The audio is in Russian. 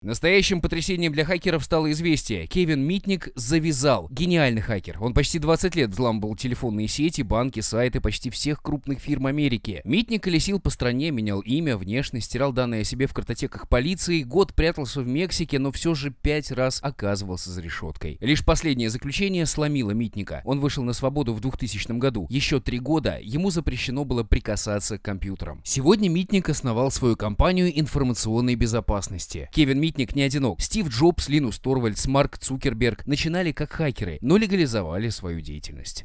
Настоящим потрясением для хакеров стало известие. Кевин Митник завязал. Гениальный хакер. Он почти 20 лет взламывал телефонные сети, банки, сайты почти всех крупных фирм Америки. Митник колесил по стране, менял имя, внешность, стирал данные о себе в картотеках полиции, год прятался в Мексике, но все же пять раз оказывался за решеткой. Лишь последнее заключение сломило Митника. Он вышел на свободу в 2000 году. Еще три года ему запрещено было прикасаться к компьютерам. Сегодня Митник основал свою компанию информационной безопасности. Кевин Митник памятник не одинок. Стив Джобс, Линус Торвальдс, Марк Цукерберг начинали как хакеры, но легализовали свою деятельность.